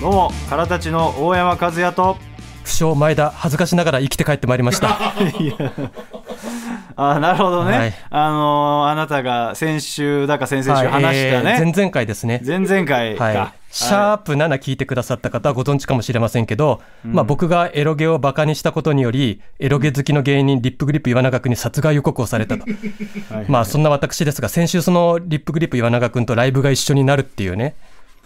どうも、からたちの大山和也と不詳前田、恥ずかしながら生きて帰ってまいりました。あなるほどね、はい、あのあなたが先週だか先々週話したね、はいえー、前々回ですね前々回か、はいシャープ7聞いてくださった方はご存知かもしれませんけど、まあ僕がエロゲをバカにしたことにより、エロゲ好きの芸人、リップグリップ岩永君に殺害予告をされたと。はいはい、まあそんな私ですが、先週そのリップグリップ岩永君とライブが一緒になるっていうね、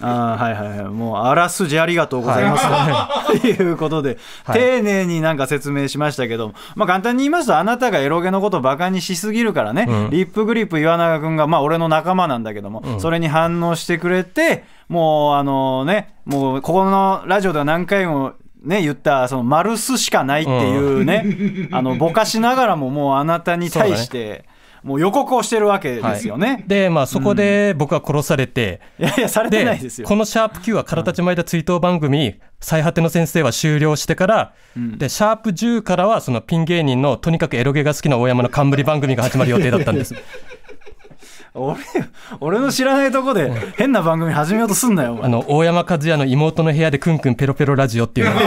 あはいはいはい、もうあらすじありがとうございます、はい、ということで、はい、丁寧になんか説明しましたけど、まあ、簡単に言いますと、あなたがエロゲのことをバカにしすぎるからね、うん、リップグリップ岩永君が、まあ、俺の仲間なんだけども、うん、それに反応してくれて、もう、あのね、もうここのラジオでは何回もね、言った、その、丸すしかないっていうね、うん、あの、ぼかしながらももうあなたに対して、もう予告をしてるわけですよね。はい、で、まあ、そこで僕は殺されて、うん、いやいや、されてないですよ。このシャープ Q は、からたちまいた追悼番組、最果ての先生は終了してから、うん、で、シャープ10からは、そのピン芸人の、とにかくエロゲが好きな大山の冠番組が始まる予定だったんです。俺俺の知らないとこで変な番組始めようとすんなよ、あの大山和也の妹の部屋でくんくんペロペロラジオっていうの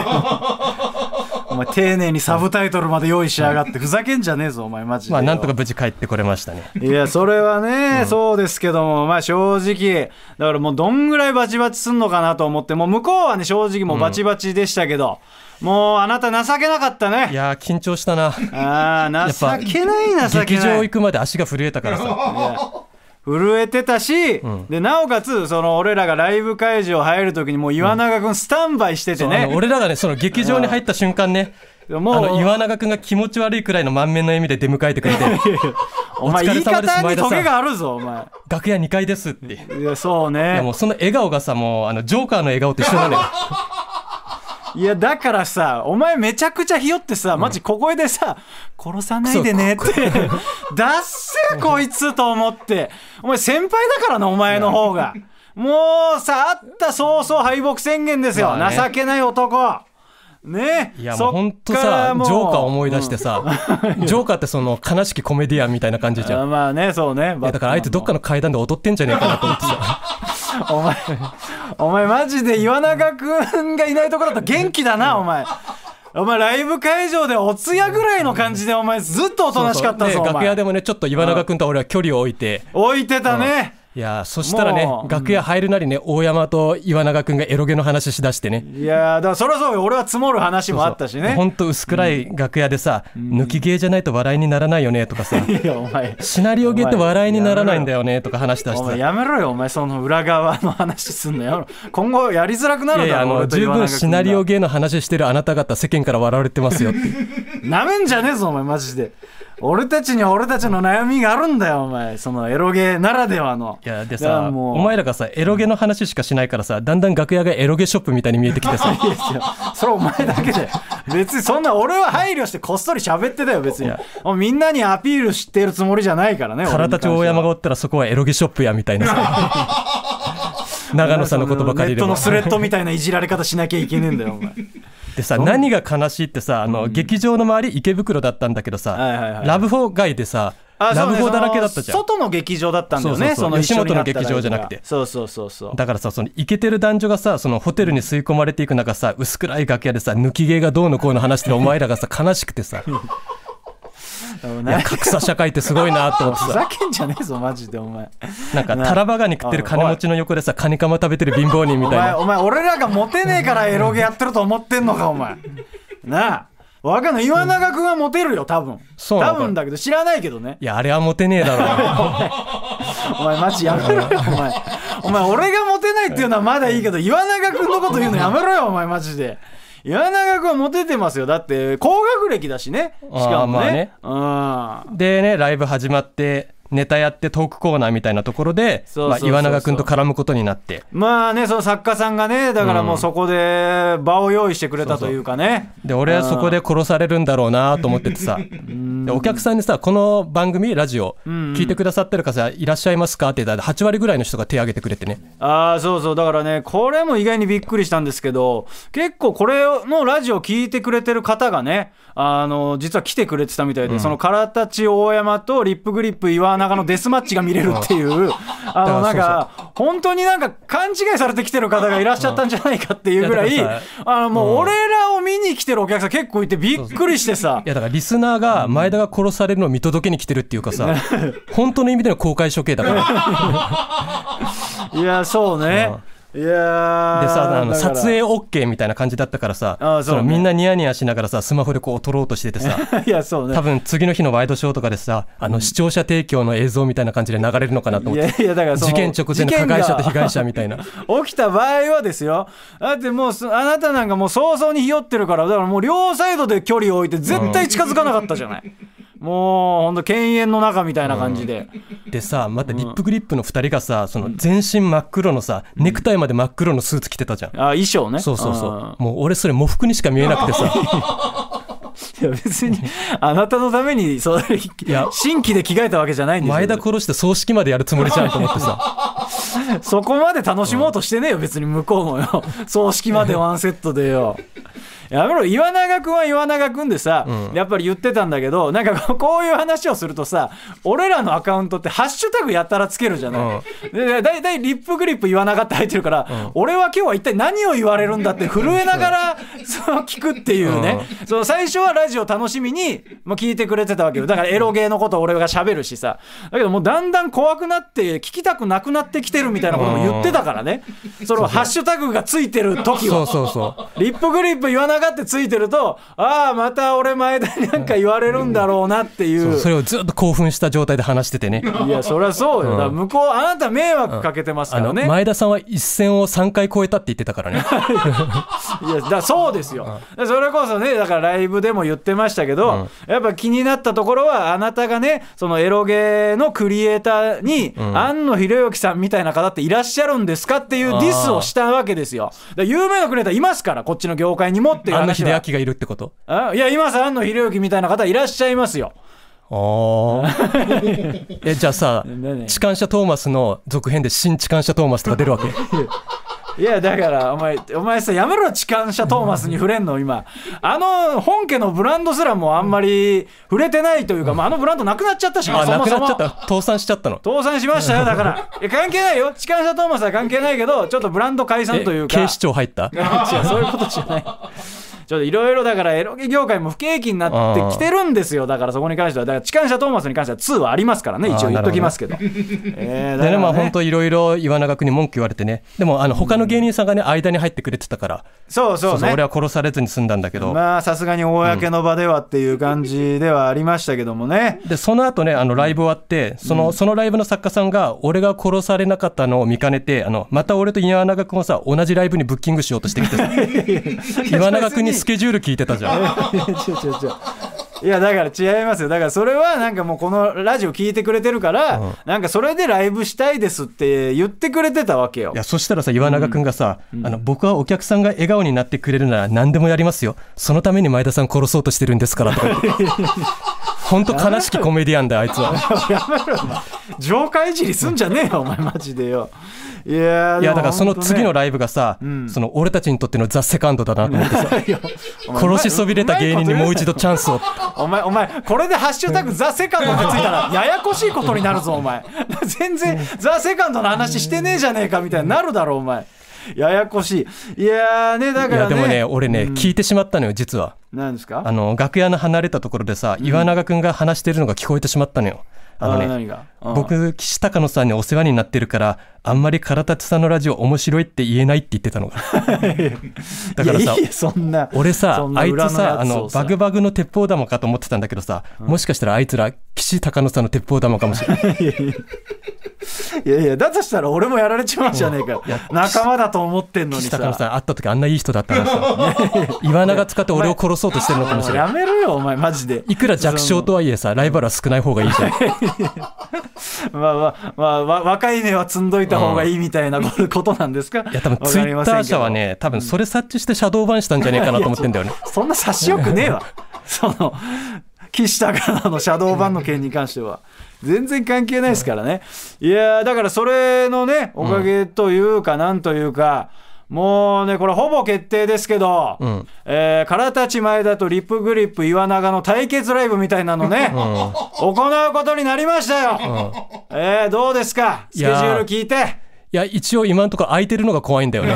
前丁寧にサブタイトルまで用意しやがって、ふざけんじゃねえぞ、お前、マジで。まあ、なんとか無事帰ってこれましたね。いや、それはね、そうですけども、まあ、正直、だからもう、どんぐらいバチバチすんのかなと思って、もう、向こうはね、正直もうバチバチでしたけど、もうあなた情けなかったねいや緊張したなあ情けない情けない劇場行くまで足が震えたからさ震えてたし、うん、でなおかつその俺らがライブ会場入るときにもう岩永君スタンバイしててね、うん、俺らがねその劇場に入った瞬間ねもう岩永君が気持ち悪いくらいの満面の笑みで出迎えてくれてお前言い方にトゲがあるぞお前楽屋2階ですっていやそうねもうその笑顔がさもうあのジョーカーの笑顔と一緒なのよ いや、だからさ、お前めちゃくちゃひよってさ、マジ小声でさ、殺さないでねって、だっせこいつと思って。お前先輩だからな、お前の方が。もうさ、あった早々敗北宣言ですよ。情けない男。ねいやもう本当さジョーカー思い出してさ、ジョーカーってその悲しきコメディアンみたいな感じじゃんまあねそうねだからあいつどっかの階段で踊ってんじゃねえかなと思ってさ お前、お前マジで岩永くんがいないところだと元気だな、お前。お前ライブ会場でお通夜ぐらいの感じでお前ずっとおとなしかったぞ、そうそうね、楽屋でもねちょっと岩永君と俺は距離を置いて置いてたね、うんいやそしたらね、楽屋入るなりね、大山と岩永君がエロゲの話しだしてね。いやだからそりゃそう俺は積もる話もあったしね。本当薄暗い楽屋でさ、抜き芸じゃないと笑いにならないよねとかさ、いやお前シナリオ芸って笑いにならないんだよねとか話しだして。やめろよ、お前、その裏側の話すんのよ。今後やりづらくなるだろいやあの十分シナリオ芸の話してるあなた方、世間から笑われてますよって。な めんじゃねえぞ、お前、マジで。俺たちに俺たちの悩みがあるんだよお前そのエロゲーならではのいやでさお前らがさエロゲの話しかしないからさだんだん楽屋がエロゲショップみたいに見えてきてさ それお前だけで別にそんな俺は配慮してこっそり喋ってたよ別にみんなにアピールしてるつもりじゃないからね唐たち大山がおったらそこはエロゲショップやみたいなさ長野さんの言葉借りればネットのスレッドみたいないじられ方しなきゃいけねえんだよお前でさ何が悲しいってさあの、劇場の周り池袋だったんだけどさ、はいはいはい、ラブホー街でさラブホだらけだったじゃん外の劇場だったんだよねその吉本の劇場じゃなくてそうそうそうそうだからさそのイケてる男女がさそのホテルに吸い込まれていく中さ薄暗い楽屋でさ抜き毛がどうのこうの話してるお前らがさ悲しくてさ 格差社会ってすごいなと思ってさ ふざけんじゃねえぞマジでお前なんかタラバガニ食ってる金持ちの横でさカニカマ食べてる貧乏人みたいなお前俺らがモテねえからエロゲやってると思ってんのかお前なあわかんない岩永君はモテるよ多分そう多分だけど知らないけどねいやあれはモテねえだろ お前マジやめろよお前お前俺がモテないっていうのはまだいいけど岩永君のこと言うのやめろよお前マジで柳川君はモテてますよだって高学歴だしねしかもね,、まあねでねライブ始まってネタやってトークコーナーみたいなところで、まあ、岩永君と絡むことになってまあねその作家さんがねだからもうそこで場を用意してくれたというかね、うん、で俺はそこで殺されるんだろうなと思っててさでお客さんにさこの番組ラジオ聞いてくださってる方いらっしゃいますかって言ったら8割ぐらいの人が手挙げてくれてねああそうそうだからねこれも意外にびっくりしたんですけど結構これのラジオ聞いてくれてる方がねあの実は来てくれてたみたいで、うん、そのたち大山とリップグリップ岩永中のデスマッチが見れるっていう、あの、なんか、本当になんか勘違いされてきてる方がいらっしゃったんじゃないかっていうぐらい、あの、もう俺らを見に来てるお客さん結構いてびっくりしてさ。いや、だからリスナーが前田が殺されるのを見届けに来てるっていうかさ、本当の意味での公開処刑だから。いや、そうね。いやでさあの撮影 OK みたいな感じだったからさあそ、ね、そみんなニヤニヤしながらさスマホでこう撮ろうとしててさ いやそう、ね、多分次の日のワイドショーとかでさあの視聴者提供の映像みたいな感じで流れるのかなと思っていやだから事件直前の加害者と被害者みたいな起きた場合はですよだってもうあなたなんかもう早々にひよってるからだからもう両サイドで距離を置いて絶対近づかなかったじゃない。うんもうほんと犬猿の中みたいな感じで、うん、でさまたリップグリップの2人がさその全身真っ黒のさ、ネクタイまで真っ黒のスーツ着てたじゃん、うん、あ衣装ねそうそうそうもう俺それ喪服にしか見えなくてさ いや別にあなたのためにそれ新規で着替えたわけじゃないんですよ前田殺して葬式までやるつもりじゃんと思ってさ そこまで楽しもうとしてねえよ別に向こうもよ葬式までワンセットでよやめろ岩永君は岩永君でさ、うんやっぱり言ってたんだけどなんかこういう話をするとさ俺らのアカウントってハッシュタグやったらつけるじゃない、でだいたいリップグリップ言わなかった入ってるから、俺は今日は一体何を言われるんだって震えながら、その聞くっていうね、その最初はラジオ楽しみに、聞いてくれてたわけよだからエロゲーのことを俺が喋るしさだけどもうだんだん怖くなって聞きたくなくなってきてるみたいなことも言ってたからね、そのハッシュタグがついてる時をリップグリップ岩永がってついてるとああまた俺前田になんか言われるんだろうなっていう,、それをずっと興奮した状態で話しててね いやそりゃそうよ、うん、向こうあなた迷惑かけてますからね、前田さんは一線を3回超えたって言ってたからね いやだそうですよ、それこそねだからライブでも言ってましたけど、やっぱ気になったところはあなたがねそのエロゲーのクリエイターに、うん、庵野秀之さんみたいな方っていらっしゃるんですかっていうディスをしたわけですよ有名なクリエイターいますからこっちの業界にもっていう話は。安野秀明がいるってことあいや、今さ、安野秀明みたいな方いらっしゃいますよ。ああ。え、じゃあさ、痴漢者トーマスの続編で新痴漢者トーマスとか出るわけ いやだからお前お前さやめろ痴漢者トーマスに触れんの今あの本家のブランドすらもあんまり触れてないというか、まあ、あのブランドなくなっちゃったしあそもそもなくなっちゃった倒産しちゃったの倒産しましたよだからいや 関係ないよ痴漢者トーマスは関係ないけどちょっとブランド解散というか警視庁入ったそういうことじゃないちょっといろいろだからエロゲ業界も不景気になってきてるんですよだからそこに関してはだから痴漢者トーマスに関しては2はありますからね一応言っときますけどど、えー、ね、まあ本当いろいろ岩永君に文句言われてねでもあの他の芸人さんがね、間に入ってくれてたから、うそうそう,、そう俺は殺されずに済んだんだけどまあさすがに公の場ではっていう感じではありましたけどもね、うん、でその後ねあのライブ終わってその,、そのライブの作家さんが俺が殺されなかったのを見かねてあのまた俺と岩永君をさ同じライブにブッキングしようとしてきてさ 岩永君にスケジュール聞いてたじゃん。違う違う違う。いやだから違いますよだからそれはなんかもうこのラジオ聞いてくれてるから、うん、なんかそれでライブしたいですって言ってくれてたわけよいやそしたらさ岩永君がさ、うん、あの僕はお客さんが笑顔になってくれるなら何でもやりますよそのために前田さん殺そうとしてるんですからとか 本当悲しきコメディアンだあいつは上海いじりすんじゃねえよお前マジでよいやいやだからその次のライブがさ、ねその俺たちにとってのザ・セカンドだなと思ってさ殺しそびれた芸人にもう一度チャンスをお前、お前、これでハッシュタグザ・セカンドがついたら、ややこしいことになるぞ、お前。全然、ザ・セカンドの話してねえじゃねえか、みたいになるだろ、お前。ややこしい。いやね、だからね。でもね、俺ね、うん、聞いてしまったのよ、実は。何ですかあの、楽屋の離れたところでさ、岩永君が話してるのが聞こえてしまったのよ。あのね、僕、岸高野さんにお世話になってるから、あんまり唐立さんのラジオ面白いって言えないって言ってたのが だからさ俺さあいつさあのバグバグの鉄砲玉かと思ってたんだけどさ、うん、もしかしたらあいつら岸隆之さんの鉄砲玉かもしれない いやいやだとしたら俺もやられちまうじゃねえか 仲間だと思ってんのにさ岸隆乃さん会った時あんないい人だったらさ岩永使って俺を殺そうとしてるのかもしれないやめろよお前マジでいくら弱小とはいえさライバルは少ない方がいいじゃんまあまあまあ、まあ、若い根は積んどいてた方がいいみたいなことなんですか、うん、いや、多分ツイッター社はね、多分それ察知してシャドーバンしたんじゃねえかなと思ってんだよね。そんな察しよくねえわ。その、岸田からのシャドーバンの件に関しては。全然関係ないですからね。いやだからそれのね、おかげというか、なんというか、うんもうね、これほぼ決定ですけど、うん、えー、空立ち前だとリップグリップ岩永の対決ライブみたいなのね、うん、行うことになりましたよ。うん、えー、どうですかスケジュール聞いて。いや、一応今んところ空いてるのが怖いんだよね。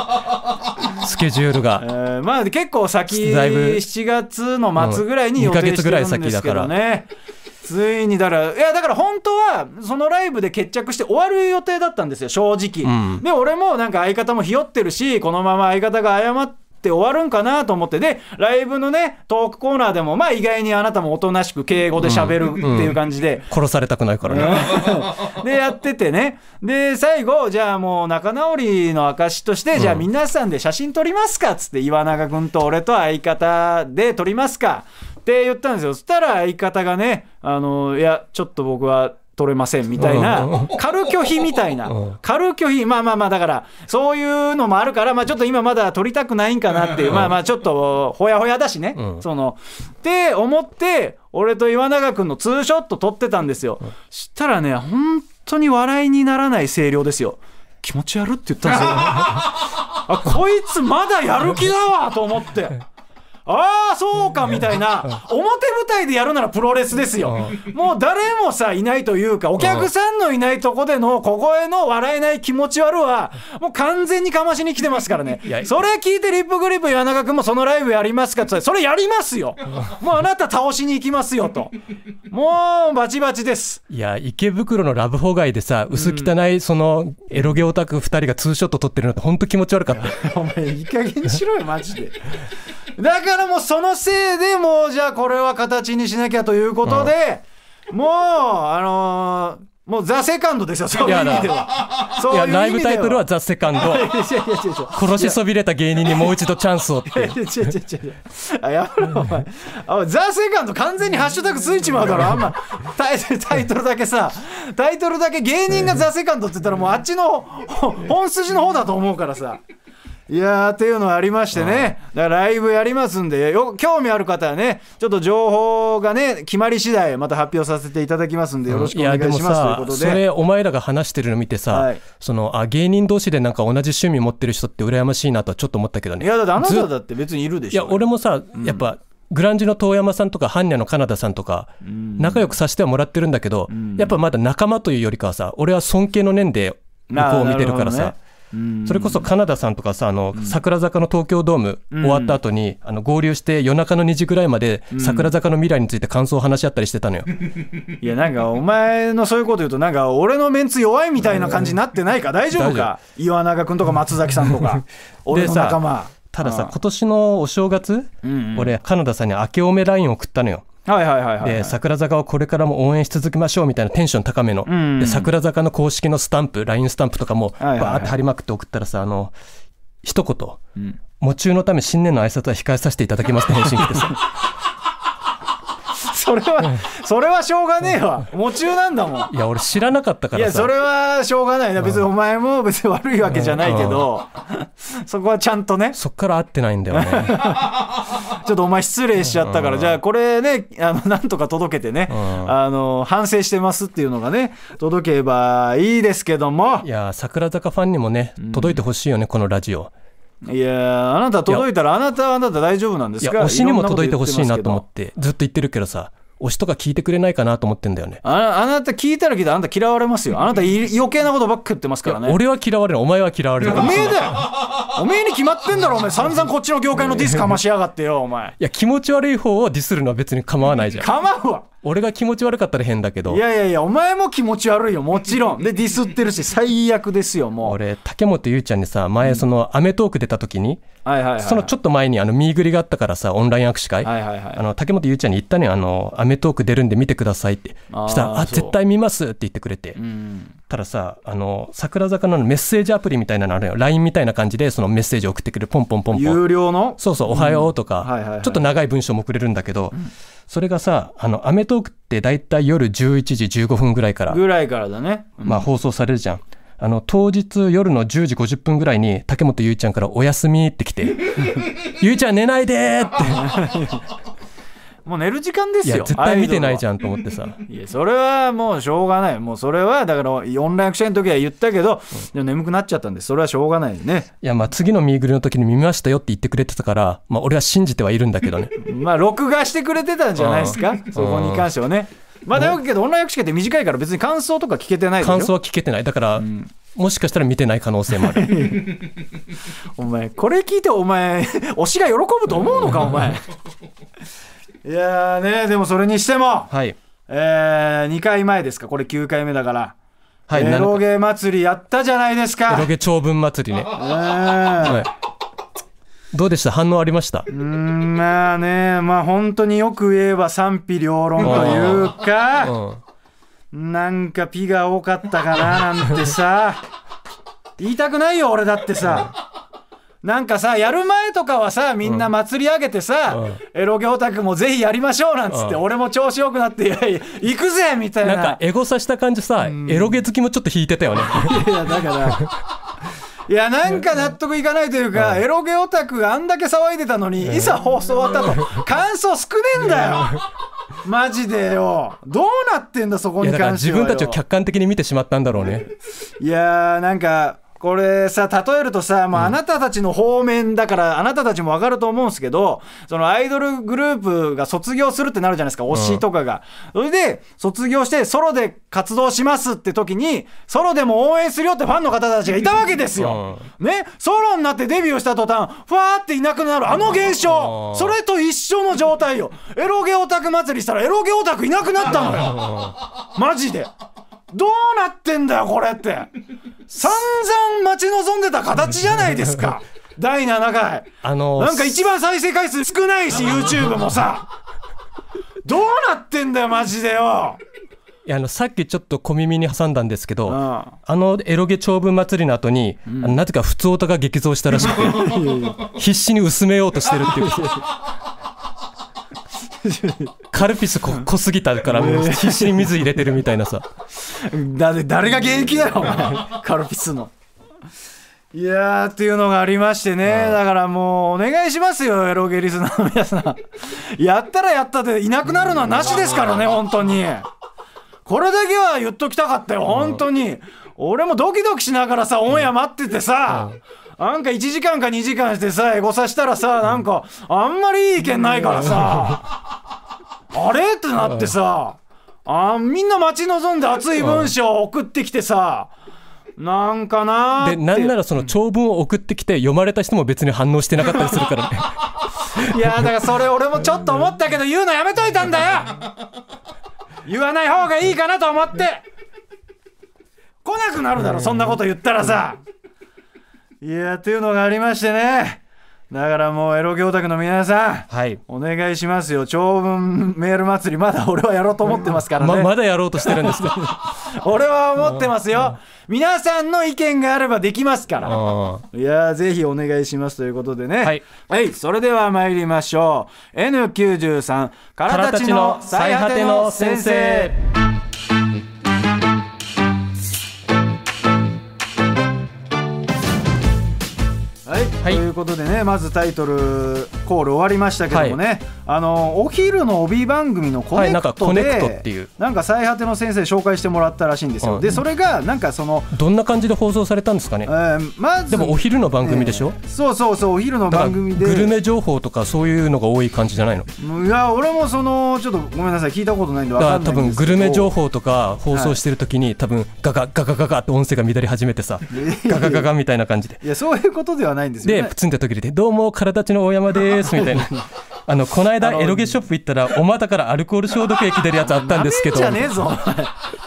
スケジュールが。えー、まあ結構先、だいぶ7月の末ぐらいに予定してるんですけどね。うんついにだからいやだから本当はそのライブで決着して終わる予定だったんですよ正直、うん、で俺もなんか相方もひよってるしこのまま相方が謝って終わるんかなと思ってでライブのねトークコーナーでもまあ意外にあなたもおとなしく敬語で喋るっていう感じで、うんうん、殺されたくないからねでやっててねで最後じゃあもう仲直りの証として、うん、じゃあ皆さんで写真撮りますかっつって岩永君と俺と相方で撮りますかって言ったんですよそしたら相方がねあのいやちょっと僕は取れませんみたいな、軽拒否みたいな、軽拒否、まあまあまあ、だから、そういうのもあるから、まあちょっと今まだ取りたくないんかなっていう、まあまあ、ちょっとほやほやだしね、その、って思って、俺と岩永君のツーショット撮ってたんですよ。したらね、本当に笑いにならない声量ですよ。気持ち悪って言ったんですよ。あ、こいつまだやる気だわと思って。ああそうかみたいな表舞台でやるならプロレスですよもう誰もさいないというかお客さんのいないとこでのここへの笑えない気持ち悪はもう完全にかましに来てますからねそれ聞いてリップグリップ岩永君もそのライブやりますかってそれやりますよもうあなた倒しに行きますよともうバチバチですいや池袋のラブホ街でさ薄汚いそのエロゲオタク二人がツーショット撮ってるのって本当気持ち悪かった、お前いい加減にしろよマジでだかららもうそのせいでもうじゃあこれは形にしなきゃということで、もう、あのーもうザ・セカンドですよ、そういう意味では。ういう意味ライブタイトルはザ・セカンド。殺しそびれた芸人にもう一度チャンスをって。いやいやいやあ、やめろ、お前。ザ・セカンド完全にハッシュタグついちまうだろ、あんまタイ。タイトルだけさ、タイトルだけ芸人がザ・セカンドって言ったらもうあっちの本筋の方だと思うからさ。いやーっていうのはありましてね、だからライブやりますんでよ、興味ある方はね、ちょっと情報がね、決まり次第また発表させていただきますんで、よろしくお願いしますということで。それ、お前らが話してるの見てさ、はい、そのあ芸人同士でなんか同じ趣味持ってる人って羨ましいなとちょっと思ったけどね。いや、だってあなただって別にいるでしょ。いや、俺もさ、やっぱ、グランジの遠山さんとか、般若のカナダさんとか、仲良くさせてはもらってるんだけど、やっぱまだ仲間というよりかはさ、俺は尊敬の念で向こうを見てるからさ、それこそカナダさんとかさあの、桜坂の東京ドーム終わった後に、あの合流して夜中の2時ぐらいまで桜坂の未来について感想を話し合ったりしてたのよ、いやなんかお前のそういうこと言うとなんか俺のメンツ弱いみたいな感じになってないか 大丈夫か岩永君とか松崎さんとか俺の仲間たださ今年のお正月、うんうん、俺カナダさんに明けおめ LINE 送ったのよはいはいはいはい、で桜坂をこれからも応援し続けましょうみたいなテンション高めの、うんで桜坂の公式のスタンプ LINE スタンプとかもバーって貼りまくって送ったらさあの一言「喪中のため新年の挨拶は控えさせていただきます」って返信来てさそれはそれはしょうがねえわ夢中なんだもんいや俺知らなかったからいやそれはしょうがないな別にお前も別に悪いわけじゃないけど、そこはちゃんとねそっから会ってないんだよね ちょっとお前失礼しちゃったから、じゃあこれねあのなんとか届けてね、あの反省してますっていうのがね届けばいいですけどもいや桜坂ファンにもね届いてほしいよね、このラジオいやあなた届いたらあなたはあなた大丈夫なんですか推しにも届いてほしいなと思ってずっと言ってるけどさ推しとか聞いてくれないかなと思ってんだよねああなた聞いたら聞いたらあなた嫌われますよあなた余計なことばっか言ってますからね俺は嫌われるお前は嫌われるおめえだよおめえに決まってんだろお前散々こっちの業界のディスかましやがってよお前いや気持ち悪い方をディスるのは別に構わないじゃん構うわ俺が気持ち悪かったら変だけどいやいやいやお前も気持ち悪いよもちろんでディスってるし最悪ですよもう俺竹本ゆちゃんにさ前その『アメトーーク』出た時に、そのちょっと前にあの見ぐりがあったからさオンライン握手会、あの竹本ゆちゃんに言ったねあの『アメトーク』出るんで見てくださいってしたら「あ絶対見ます」って言ってくれて、うん、たらさ、あの、桜坂のメッセージアプリみたいなのあるよ。LINE みたいな感じで、そのメッセージ送ってくる、ポンポンポンポン。有料のそうそう、おはようとか、ちょっと長い文章もくれるんだけど、うん、それがさ、あの、アメトークって大体夜11時15分ぐらいから。ぐらいからだね。うん、まあ、放送されるじゃん。あの、当日夜の10時50分ぐらいに、竹本ゆいちゃんからおやすみって来て、ゆ いちゃん寝ないでって もう寝る時間ですよ。絶対見てないじゃんと思ってさ。いや、それはもうしょうがない。もうそれは、だから、オンライン学者の時は言ったけど、うん、眠くなっちゃったんで、それはしょうがないね。いや、まあ次の見ぐりの時に見ましたよって言ってくれてたから、まあ俺は信じてはいるんだけどね。まあ録画してくれてたんじゃないですか、そこに関してはね。まあだけど、オンライン役者って短いから別に感想とか聞けてないでしょ感想は聞けてない。だから、うんもしかしたら見てない可能性もある お前これ聞いてお前推しが喜ぶと思うのかお前いやねでもそれにしても、はい、えー、2回前ですかこれ9回目だから。はい、エロゲ祭りやったじゃないですか。エロゲ長文祭りね。えー、はいどうでした反応ありましたうんまあねまあ本当によく言えば賛否両論というか、なんかピが多かったかななんてさ言いたくないよ俺だってさなんかさやる前とかはさみんな祭り上げてさ、うん、エロゲオタクもぜひやりましょうなんつって、うん、俺も調子よくなって いやい行くぜみたいななんかエゴさした感じさ、エロゲ好きもちょっと引いてたよね いやだから いやなんか納得いかないというか、エロゲオタクがあんだけ騒いでたのに、いざ放送終わったと感想少ねえんだよマジでよどうなってんだそこに関しては自分たちを客観的に見てしまったんだろうねいやーなんかこれさ例えるとさ、もあ、あなたたちの方面だから、うん、あなたたちも分かると思うんですけどそのアイドルグループが卒業するってなるじゃないですか推しとかが、うん、それで卒業してソロで活動しますって時にソロでも応援するよってファンの方たちがいたわけですよ、うん、ねソロになってデビューした途端ふわーっていなくなるあの現象それと一緒の状態よエロゲオタク祭りしたらエロゲオタクいなくなったのよマジで。どうなってんだよこれって散々待ち望んでた形じゃないですか第7回あのなんか一番再生回数少ないし YouTube もさどうなってんだよマジでよいやあのさっきちょっと小耳に挟んだんですけど、あのエロゲ長文祭りの後に、うん、あのなぜか普通オタが激増したらしくて 必死に薄めようとしてるっていうカルピスこ濃すぎたから必死に水入れてるみたいなさだ誰が現役だよカルピスのいやーっていうのがありましてね、だからもうお願いしますよエロゲリスナーの皆さんやったらやったでいなくなるのはなしですからね本当にこれだけは言っときたかったよ本当に、俺もドキドキしながらさオンエア待っててさ、うんなんか1時間か2時間してさエゴさしたらさなんかあんまりいい意見ないからさ あれってなってさあみんな待ち望んで熱い文章を送ってきてさなんかなでなんならその長文を送ってきて読まれた人も別に反応してなかったりするからね いやだからそれ俺もちょっと思ったけど言うのやめといたんだよ言わない方がいいかなと思って来なくなるだろそんなこと言ったらさいやっていうのがありましてねだからもうエロ業宅の皆さん、はい、お願いしますよ長文メール祭りまだ俺はやろうと思ってますからね、ま、まだやろうとしてるんですか 俺は思ってますよ皆さんの意見があればできますからいやぜひお願いしますということでね、はい、はい、それでは参りましょう N93 からたちの最果ての先生はい、はい、ということでねまずタイトルコール終わりましたけどもね、はい、あのお昼の帯番組のコネクトで、はい、なっていうなんか最果ての先生紹介してもらったらしいんですよ、うん、でそれがなんかそのどんな感じで放送されたんですかね、えー、まずでもお昼の番組でしょ、えー、そうそうそうお昼の番組でグルメ情報とかそういうのが多い感じじゃないのいや俺もそのちょっとごめんなさい聞いたことないんで分かんない多分グルメ情報とか放送してる時に、はい、多分ガガガガガガって音声が乱れ始めてさガガガガみたいな感じでいやそういうことではないないんですよね。で、プツンって途切れて、どうも、体らちの大山です、みたいな。あのこの間エロゲショップ行ったらお股からアルコール消毒液出るやつあったんですけどじゃねえぞ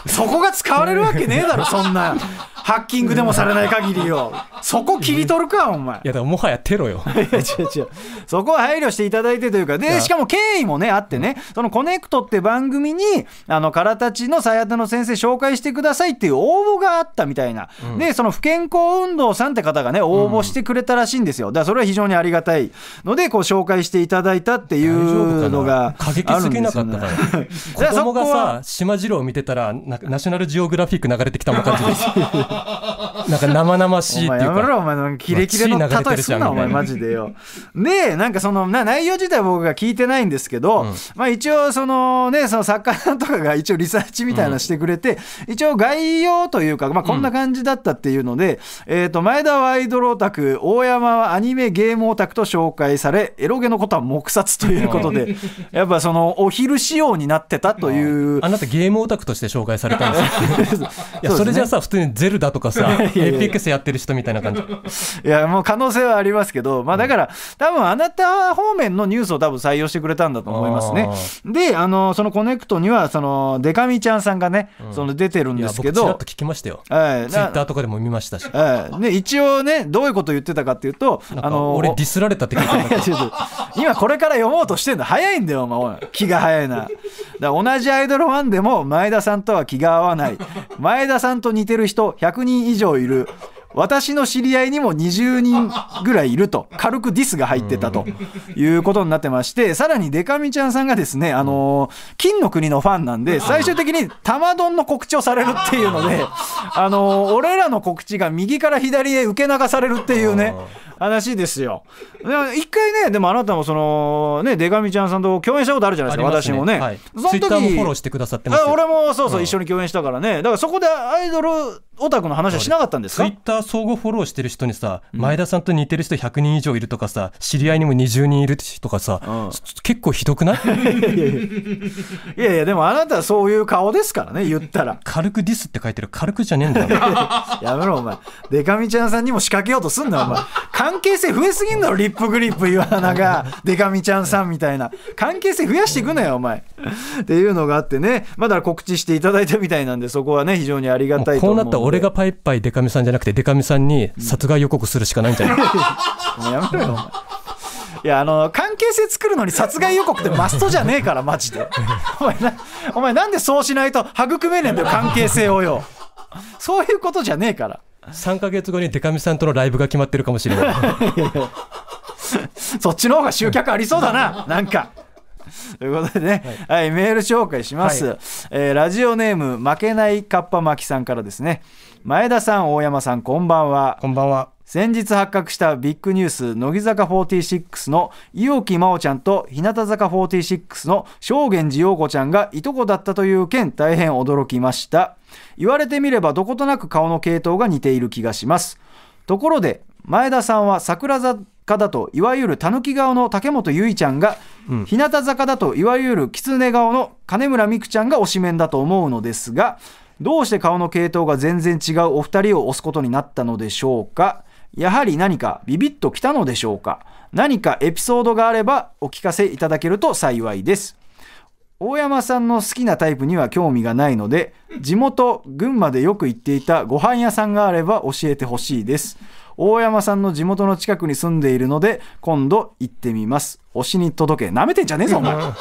そこが使われるわけねえだろそんなハッキングでもされない限りよそこ切り取るかお前いやだもはやテロよいや違う違うそこは配慮していただいてというかでしかも経緯もねあってねそのコネクトって番組にあの空たちの最当の先生紹介してくださいっていう応募があったみたいな、うん、でその不健康運動さんって方がね応募してくれたらしいんですよだからそれは非常にありがたいのでこう紹介していただいたたっていうのが過激すぎなかったから、子供がさ島次郎見てたらナショナルジオグラフィック流れてきたも感じです なんか生々しいっていうかお前やめろお前キレキレの例えすんなお前マジでよでなんかそのな内容自体僕が聞いてないんですけど、うん、まあ一応そのねその作家さんとかが一応リサーチみたいなしてくれて、うん、一応概要というかまあこんな感じだったっていうので、うん、えっ、と前田はアイドルオタク大山はアニメゲームオタクと紹介されエロゲのことは黙殺ということで、やっぱそのお昼仕様になってたという。あなたゲームオタクとして紹介されたんですよ。いや、それじゃあさ、普通にゼルダとかさ、APX やってる人みたいな感じ。いや、もう可能性はありますけど、まあだから、多分あなた方面のニュースを多分採用してくれたんだと思いますね。で、あの、そのコネクトには、その、デカミちゃんさんがね、その出てるんですけど。ちらっと聞きましたよ。はい。ツイッターとかでも見ましたし。はい。ね、一応ね、どういうこと言ってたかっていうと、あの、俺ディスられたって聞いた 今これからから読もうとしてんだ。早いんだよ、お前。気が早いな。だ同じアイドルファンでも前田さんとは気が合わない。前田さんと似てる人100人以上いる。私の知り合いにも20人ぐらいいると、軽くディスが入ってたということになってまして、さらにデカミちゃんさんがですね、あの金の国のファンなんで、最終的に玉丼の告知をされるっていうので、あの俺らの告知が右から左へ受け流されるっていうね、話ですよ。一回ね、でもあなたもその、ね、デカミちゃんさんと共演したことあるじゃないですか、私もね。はい、その時フォローしてくださってます俺もそうそう、一緒に共演したからね。だからそこでアイドルオタクの話はしなかったんですかツイッター相互フォローしてる人にさ、前田さんと似てる人100人以上いるとかさ知り合いにも20人いるとかさ、うん、結構ひどくないいやいやでもあなたはそういう顔ですからね言ったら軽くディスって書いてる軽くじゃねえんだよ やめろお前デカミちゃんさんにも仕掛けようとすんなお前関係性増えすぎんだろリップグリップ岩永がデカミちゃんさんみたいな関係性増やしていくなよお前っていうのがあってねまだ告知していただいたみたいなんでそこはね非常にありがたいと思う俺がパイパイデカミさんじゃなくてデカミさんに殺害予告するしかないんじゃない、うん、もうやめろよお前いやあの関係性作るのに殺害予告ってマストじゃねえからマジで お前なお前なんでそうしないと育めねえんだよ関係性をよそういうことじゃねえから3か月後にデカミさんとのライブが決まってるかもしれない そっちの方が集客ありそうだななんか ということでね、はい、はい、メール紹介します、はい、えー、ラジオネーム負けないかっぱ巻さんからですね前田さん大山さんこんばんはこんばんは先日発覚したビッグニュース乃木坂46の伊沖真央ちゃんと日向坂46の正源寺陽子ちゃんがいとこだったという件大変驚きました言われてみればどことなく顔の系統が似ている気がしますところで前田さんは桜坂だといわゆるたぬき顔の竹本結衣ちゃんが、うん、日向坂だといわゆる狐顔の金村美空ちゃんが推しメンだと思うのですがどうして顔の系統が全然違うお二人を推すことになったのでしょうかやはり何かビビッときたのでしょうか何かエピソードがあればお聞かせいただけると幸いです大山さんの好きなタイプには興味がないので地元群馬でよく行っていたご飯屋さんがあれば教えてほしいです大山さんの地元の近くに住んでいるので今度行ってみます推しに届けなめてんじゃねえぞお前負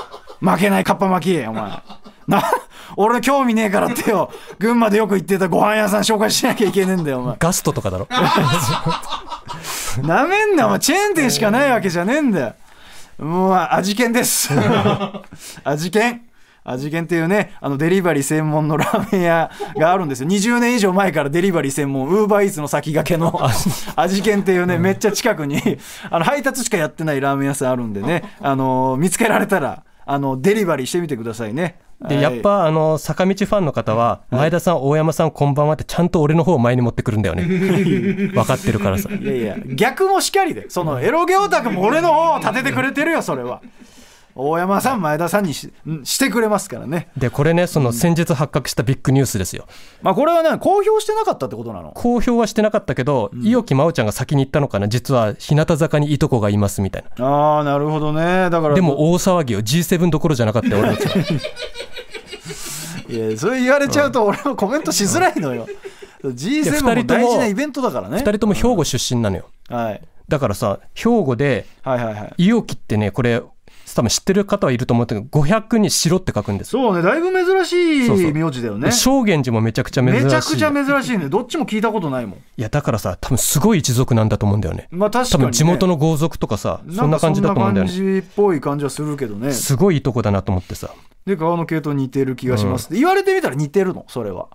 けないかっぱ巻きお前な俺の興味ねえからってよ群馬でよく行ってたご飯屋さん紹介しなきゃいけねえんだよお前ガストとかだろな めんなお前チェーン店しかないわけじゃねえんだよもう味見です 味見味源っていうね、あのデリバリー専門のラーメン屋があるんですよ。20年以上前からデリバリー専門、ウーバーイーツの先駆けの味源っていうね、めっちゃ近くにあの配達しかやってないラーメン屋さんあるんでね、あの見つけられたら、あのデリバリーしてみてくださいね。で、やっぱあの坂道ファンの方は、前田さん、大山さん、こんばんはって、ちゃんと俺の方を前に持ってくるんだよね、分かってるからさ。いやいや、逆もしかりで、そのエロゲオタクも俺の方を立ててくれてるよ、それは。大山さん、前田さんにししてくれますからね。で、これね、その先日発覚したビッグニュースですよ。まあ、これはね、公表してなかったってことなの公表はしてなかったけど、伊予木真央ちゃんが先に行ったのかな、実は日向坂にいとこがいますみたいな。ああ、なるほどね。だから。でも大騒ぎよ、G7 どころじゃなかったよ、俺たちは。いや、それ言われちゃうと、俺もコメントしづらいのよ。G7 も大事なイベントだからね。2人とも兵庫出身なのよ。はい。だからさ、兵庫で、いはき伊予木ってね、これ、多分知ってる方はいると思うけど、500に白って書くんです。そうね、だいぶ珍しい名字だよね。正源寺もめちゃくちゃ珍しい。めちゃくちゃ珍しいね。どっちも聞いたことないもん。いや、だからさ、多分すごい一族なんだと思うんだよね。まあ確かに、ね、多分地元の豪族とかさ、そんな感じだと思うんだよね。感じっぽい感じはするけどね。すごいいいとこだなと思ってさ。で、川の系統似てる気がします、うん、言われてみたら似てるのそれは。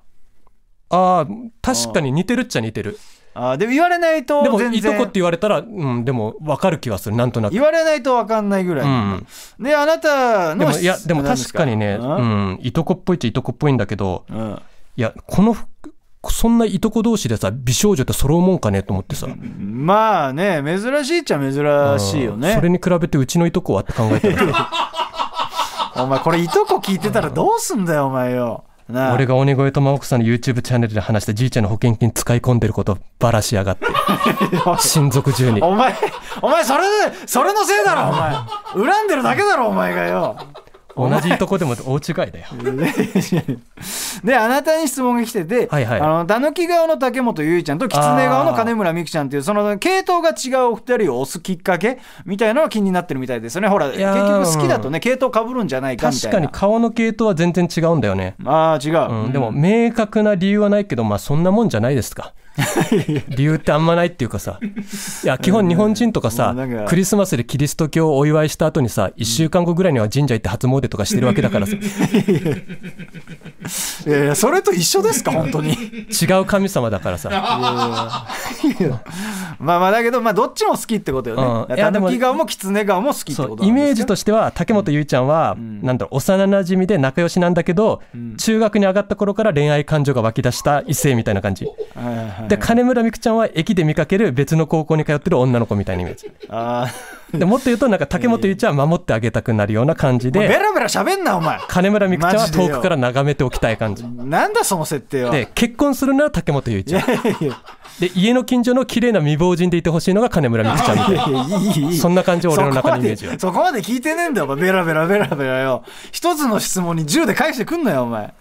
ああ、確かに似てるっちゃ似てる。あでも言われないとでもいとこって言われたら、うん、でも分かる気はするなんとなく言われないと分かんないぐらい、うん、であなたのでもいやでも確かにね、うん、いとこっぽいっちゃいとこっぽいんだけど、うん、いやこのそんないとこ同士でさ美少女って揃うもんかねと思ってさまあね珍しいっちゃ珍しいよね、それに比べてうちのいとこはって考えてる お前これいとこ聞いてたらどうすんだよお前よ俺が鬼越トマホークさんの YouTube チャンネルで話したじいちゃんの保険金使い込んでることばらしやがって 親族中にお前お前それそれのせいだろお前恨んでるだけだろお前がよ同じとこでも大違いだよ。であなたに質問が来てて、はいはい、あのたぬき側の竹本結衣ちゃんときつねの金村美空ちゃんっていうその系統が違うお二人を押すきっかけみたいなのが気になってるみたいですよねほら結局好きだとね、うん、系統かぶるんじゃないかみたいな確かに顔の系統は全然違うんだよねああ違う、うん、でも明確な理由はないけどまあそんなもんじゃないですか 理由ってあんまないっていうかさいや基本日本人とかさクリスマスでキリスト教をお祝いした後にさ1週間後ぐらいには神社行って初詣とかしてるわけだからさいやいやそれと一緒ですか本当に違う神様だからさまあまあだけどまあどっちも好きってことよね、ういやでも顔も狐顔も好きってことイメージとしては竹本結ちゃんは、なんだろう幼なじみで仲良しなんだけど、中学に上がった頃から恋愛感情が湧き出した異性みたいな感じで金村美空ちゃんは駅で見かける別の高校に通ってる女の子みたいなイメージあでもっと言うとなんか竹本ゆうちゃんは守ってあげたくなるような感じで、べらベラベラ喋んなお前金村美空ちゃんは遠くから眺めておきたい感じなんだその設定はで結婚するなら竹本ゆうちゃんいやいやで家の近所の綺麗な未亡人でいてほしいのが金村美空ちゃんみいそんな感じ俺の中のイメージそこまで聞いてねえんだよお前ベラベラベラベラよ一つの質問に10で返してくんなよお前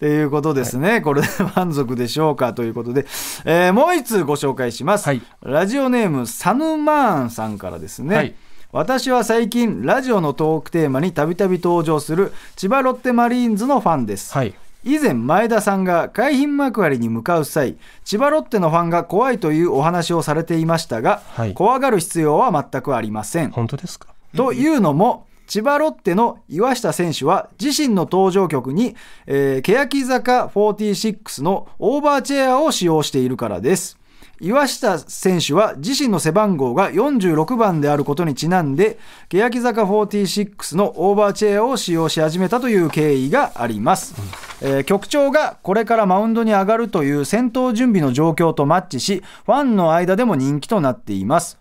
ということですね、はい、これで満足でしょうかということで、えー、もう一通ご紹介します、はい、ラジオネームサヌマーンさんからですね、はい私は最近ラジオのトークテーマにたびたび登場する千葉ロッテマリーンズのファンです、はい、以前前田さんが海浜幕張に向かう際千葉ロッテのファンが怖いというお話をされていましたが、はい、怖がる必要は全くありません本当ですかというのも、千葉ロッテの岩下選手は自身の登場曲に、えー、欅坂46のオーバーチェアを使用しているからです岩下選手は自身の背番号が46番であることにちなんで欅坂46のオーバーチェアを使用し始めたという経緯があります、うんえー、局長がこれからマウンドに上がるという戦闘準備の状況とマッチし、ファンの間でも人気となっています。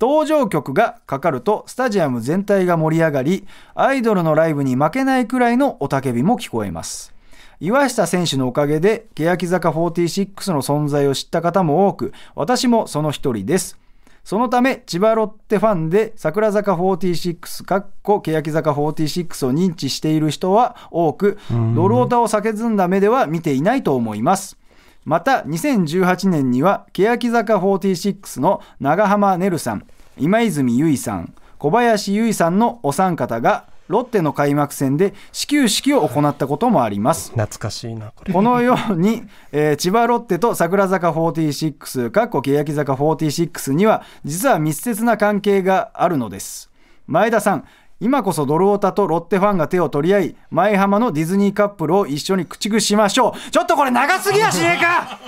登場曲がかかるとスタジアム全体が盛り上がり、アイドルのライブに負けないくらいの雄たけびも聞こえます。岩下選手のおかげで、欅坂46の存在を知った方も多く、私もその一人です。そのため、千葉ロッテファンで桜坂46、かっこ欅坂46を認知している人は多く、ドルオタを酒ずんだ目では見ていないと思います。また、2018年には、欅坂46の長濱ねるさん、今泉ゆ衣さん、小林ゆ衣さんのお三方が、ロッテの開幕戦で始球式を行ったこともあります懐かしいなこれこのように、えー、千葉ロッテと桜坂46かっこ欅坂46には実は密接な関係があるのです前田さん今こそドルオタとロッテファンが手を取り合い前浜のディズニーカップルを一緒に駆逐しましょうちょっとこれ長すぎやしねえか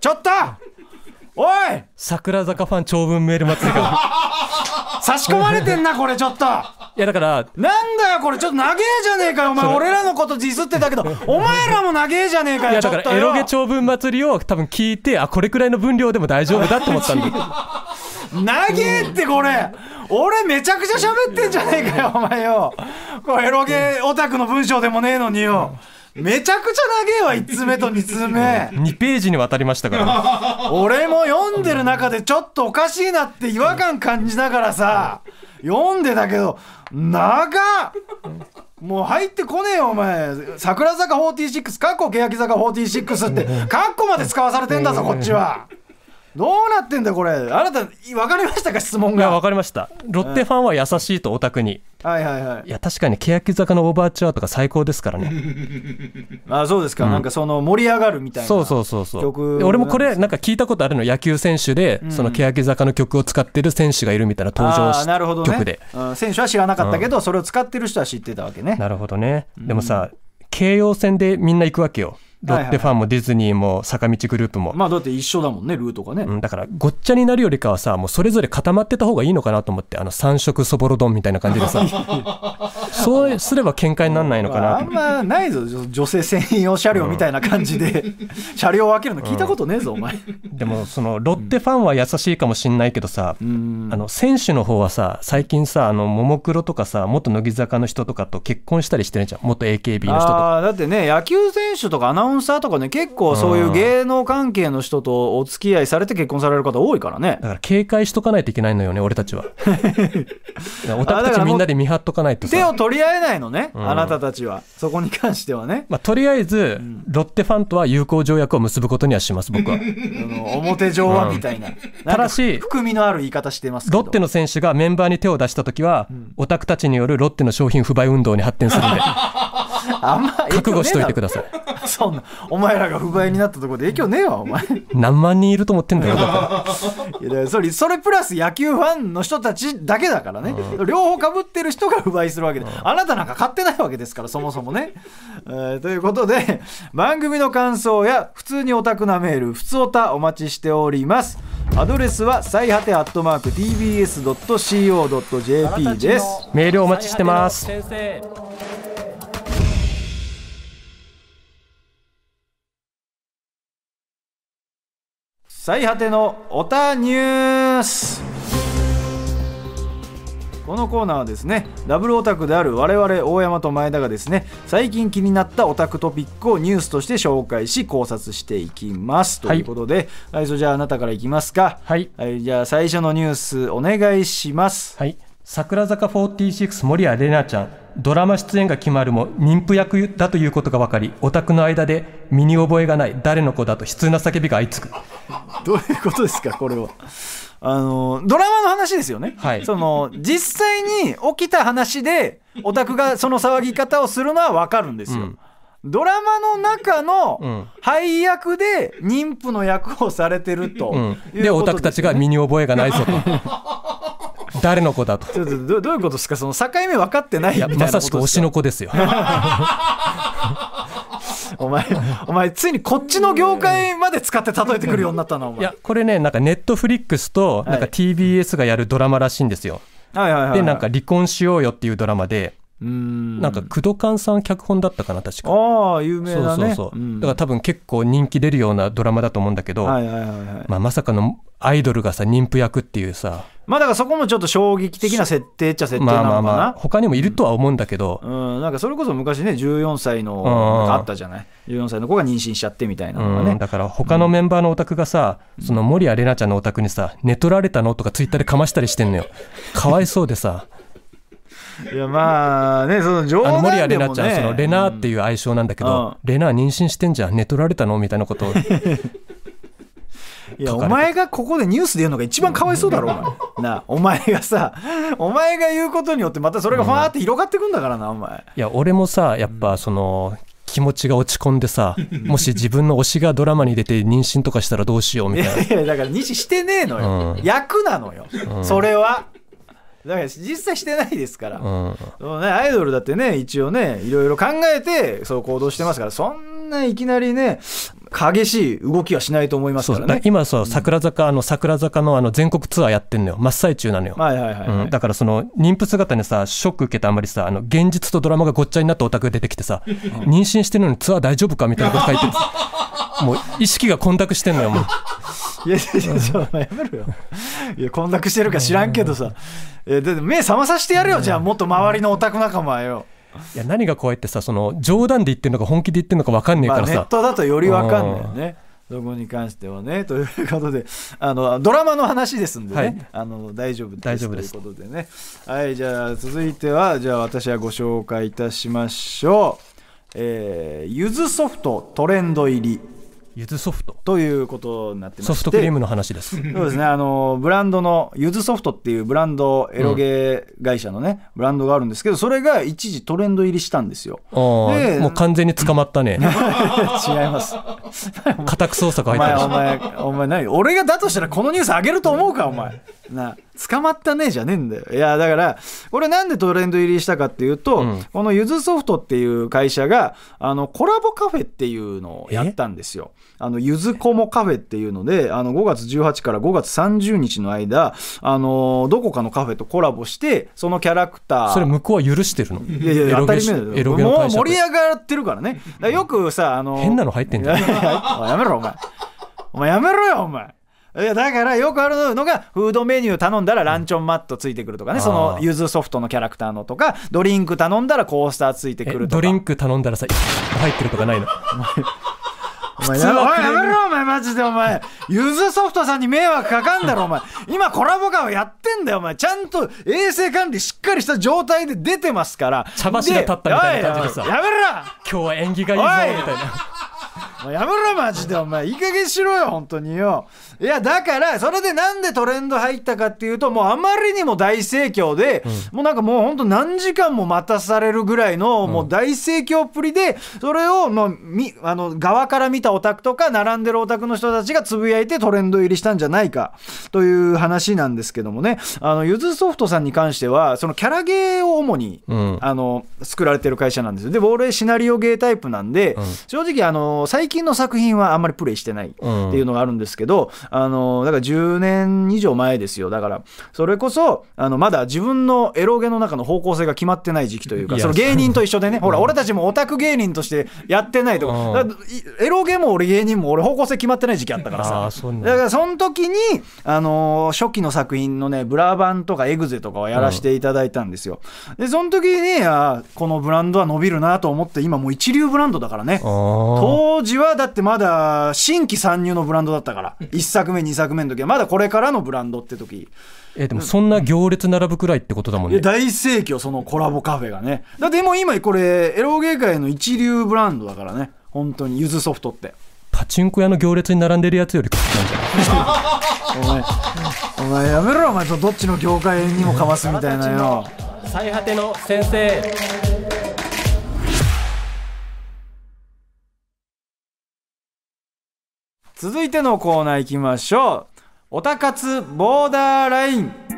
ちょっとおい桜坂ファン長文メール祭りが差し込まれてんなこれちょっといやだからなんだよこれちょっと長えじゃねえかよお前俺らのことディスってたけどお前らも長えじゃねえかよいやだからエロゲ長文祭りを多分聞いてあこれくらいの分量でも大丈夫だって思ったんだ長えってこれ、俺めちゃくちゃ喋ってんじゃねえかよお前よこれエロゲオタクの文章でもねえのによ、うんめちゃくちゃ長えわ、1通目と2通目。2ページにわたりましたから。俺も読んでる中でちょっとおかしいなって違和感感じながらさ、読んでたけど、長っもう入ってこねえよ、お前。桜坂46、かっこ欅坂46って、かっこまで使わされてんだぞ、こっちは。どうなってんだこれあなた分かりましたか質問がいや分かりましたロッテファンは優しいとオタクに、はいはいはいいや確かに欅坂のオーバーチュアとか最高ですからね あそうですか、うんなんかその盛り上がるみたいなそうそうそうそう俺もこれなんか聞いたことあるの野球選手で、うん、その欅坂の曲を使ってる選手がいるみたいな登場しなるほど、ね、曲で、うん、選手は知らなかったけど、うん、それを使ってる人は知ってたわけねなるほどねでもさ、京葉線でみんな行くわけよロッテファンもディズニーも坂道グループも。まあだって一緒だもんね、ルートがね。うん、だからごっちゃになるよりかはさ、もうそれぞれ固まってた方がいいのかなと思って、あの三色そぼろ丼みたいな感じでさ、そうすれば喧嘩にならないのかな、あ、あんまないぞ、女性専用車両みたいな感じで、うん、車両を分けるの聞いたことねえぞ、うん、お前。でも、そのロッテファンは優しいかもしんないけどさ、うん、あの選手の方はさ、最近さ、あのももクロとかさ、元乃木坂の人とかと結婚したりしてるじゃん、元 AKB の人とか。だってね、野球選手とかアナウンサーとかね、結構そういう芸能関係の人とお付き合いされて結婚される方多いからね。だから警戒しとかないといけないのよね、俺たちは。おたたちみんなで見張っとかないと手を取り合えないのね、うん、あなたたちは。そこに関してはね。まあ、とりあえず、ロッテファンとは友好条約を結ぶことにはします、僕は。表情はみたいな。ただし、含みのある言い方してますロッテの選手がメンバーに手を出した時は、オタクたちによるロッテの商品不買運動に発展するんで。あんま覚悟しといてください。そんな お前らが不買になったところで影響ねえわお前何万人いると思ってんだよ いやだそれそれプラス野球ファンの人たちだけだからね両方かぶってる人が不買するわけであなたなんか買ってないわけですからそもそもね、えー、ということで番組の感想や普通にオタクなメール普通オタお待ちしておりますアドレスは最果てアットマーク tbs.co.jp ですメールお待ちしてます先生最果てのオタニュースこのコーナーはですねダブルオタクである我々大山と前田がですね最近気になったオタクトピックをニュースとして紹介し考察していきますということで、はい、はい、それじゃああなたからいきますか、はい、はい、じゃあ最初のニュースお願いしますはい桜坂46森谷玲奈ちゃんドラマ出演が決まるも妊婦役だということが分かりオタクの間で身に覚えがない誰の子だと悲痛な叫びが相次ぐどういうことですかこれはあのドラマの話ですよね、はい、その実際に起きた話でオタクがその騒ぎ方をするのは分かるんですよ、うんドラマの中の配役で妊婦の役をされてると、うんでオタクたちが身に覚えがないぞと 誰の子だとどどういうことですかその境目分かってないやまさしく推しの子ですよ お前、お前、ついにこっちの業界まで使って例えてくるようになったの、お前。いや、これね、なんかネットフリックスと、なんか TBS がやるドラマらしいんですよ。はいはいはい、はい、で、なんか離婚しようよっていうドラマで、うんなんか工藤勘さん脚本だったかな確かああ有名だね、そうそうそう、だから多分結構人気出るようなドラマだと思うんだけど、はいはいはい、まあ、まさかのアイドルがさ妊婦役っていうさまあだからそこもちょっと衝撃的な設定っちゃ設定なのかな、まあまあまあ、他にもいるとは思うんだけど、うん、なんかそれこそ昔ね14歳のあったじゃない14歳の子が妊娠しちゃってみたいなのがね、うん、だから他のメンバーのお宅がさ、うん、その守谷玲奈ちゃんのお宅にさ「寝取られたの?」とかツイッターでかましたりしてんのよ かわいそうでさいやまあねその冗談でも、ね、あの森谷玲奈ちゃんそのレナーっていう愛称なんだけど、うん、レナー妊娠してんじゃん寝取られたのみたいなことを いや、お前がここでニュースで言うのが一番かわいそうだろ、う前。なお前がさ、お前が言うことによって、またそれがファーって広がってくんだからな、お前。いや、俺もさ、やっぱ、その、気持ちが落ち込んでさ、もし自分の推しがドラマに出て妊娠とかしたらどうしようみたいな。いやいや、だから妊娠してねえのよ。うん、役なのよ、うん、それは。だから実際してないですから、うん、ね、アイドルだってね一応ねいろいろ考えてそう行動してますからそんないきなりね、激しい動きはしないと思いますからね。そう今さ、桜坂、あの桜坂のあの全国ツアーやってんのよ、真っ最中なのよ。だからその妊婦姿にさ、ショック受けたあまりさ、あの現実とドラマがごっちゃになったオタクが出てきてさ、妊娠してるのにツアー大丈夫かみたいなこと書いてる もう意識が混濁してんのよ、もう。いやいやいや、ちょっとやめろよ。いや、混濁してるか知らんけどさ。え、だって目覚まさせてやるよ、じゃあ、もっと周りのオタク仲間よ。いや何が怖いってさその冗談で言ってるのか本気で言ってるのか分かんないからさ、まあ、ネットだとより分かんないよねそこに関してはね。ということで、あの、ドラマの話ですんでね。はい、あの、大丈夫です。大丈夫です。ということでね。はい、じゃあ、続いては、じゃあ、私はご紹介いたしましょう。えー、ゆずソフトトレンド入り。ゆずソフトということになってまソフトクリームの話ですそうですねあのブランドのゆずソフトっていうブランドエロゲー会社のね、うん、ブランドがあるんですけどそれが一時トレンド入りしたんですよでもう完全に捕まったね 違います家宅捜索入ったお前お前お前何俺がだとしたらこのニュース上げると思うかお前な捕まったねじゃねえんだよいやだからこれなんでトレンド入りしたかっていうと、うん、このゆずソフトっていう会社があのコラボカフェっていうのをやったんですよあのゆずこもカフェっていうのであの5月18から5月30日の間あのどこかのカフェとコラボしてそのキャラクターそれ向こうは許してるのいやいや当たり前だよもう盛り上がってるからねよくさあの変なの入ってんじゃんやめろお前お前やめろよお前だからよくあるのがフードメニュー頼んだらランチョンマットついてくるとかね、そのゆずソフトのキャラクターのとかドリンク頼んだらコースターついてくるとかドリンク頼んだらさ入ってるとかないの お前おやめろお前マジでお前ゆずソフトさんに迷惑かかんだろお前今コラボ会をやってんだよお前ちゃんと衛生管理しっかりした状態で出てますから茶柱立ったみたいな感じでさやめろ今日は縁起がいいぞみたいなもうやめろマジでお前いい加減しろよ本当によいやだからそれでなんでトレンド入ったかっていうともうあまりにも大盛況で、もうなんかもう本当何時間も待たされるぐらいのもう大盛況っぷりでそれをもうみあの側から見たオタクとか並んでるオタクの人たちがつぶやいてトレンド入りしたんじゃないかという話なんですけどもねあのゆずソフトさんに関してはそのキャラゲーを主に、うん、あの作られてる会社なんですよで亡霊シナリオゲータイプなんで、うん、正直あの最近近の作品はあんまりプレイしてないっていうのがあるんですけど、うん、あのだから10年以上前ですよだからそれこそあのまだ自分のエロゲの中の方向性が決まってない時期というかその芸人と一緒でね、ほら俺たちもオタク芸人としてやってないとか,、エロゲも俺芸人も俺方向性決まってない時期あったからさだからその時に、あの初期の作品のねブラバンとかエグゼとかはやらせていただいたんですよ、でその時にあこのブランドは伸びるなと思って今もう一流ブランドだからね当時時はだってまだ新規参入のブランドだったから、1作目、2作目の時は、まだこれからのブランドって時えでもそんな行列並ぶくらいってことだもんね。大盛況、そのコラボカフェがね。だってもう今、これ、エロゲー界の一流ブランドだからね、本当に、ゆずソフトって。パチンコ屋の行列に並んでるやつよりかっいんじゃない お前お前やめろお前とどっちの業界にもかますみたいなよ最果ての先生続いてのコーナー行きましょう。おたかつボーダーライン。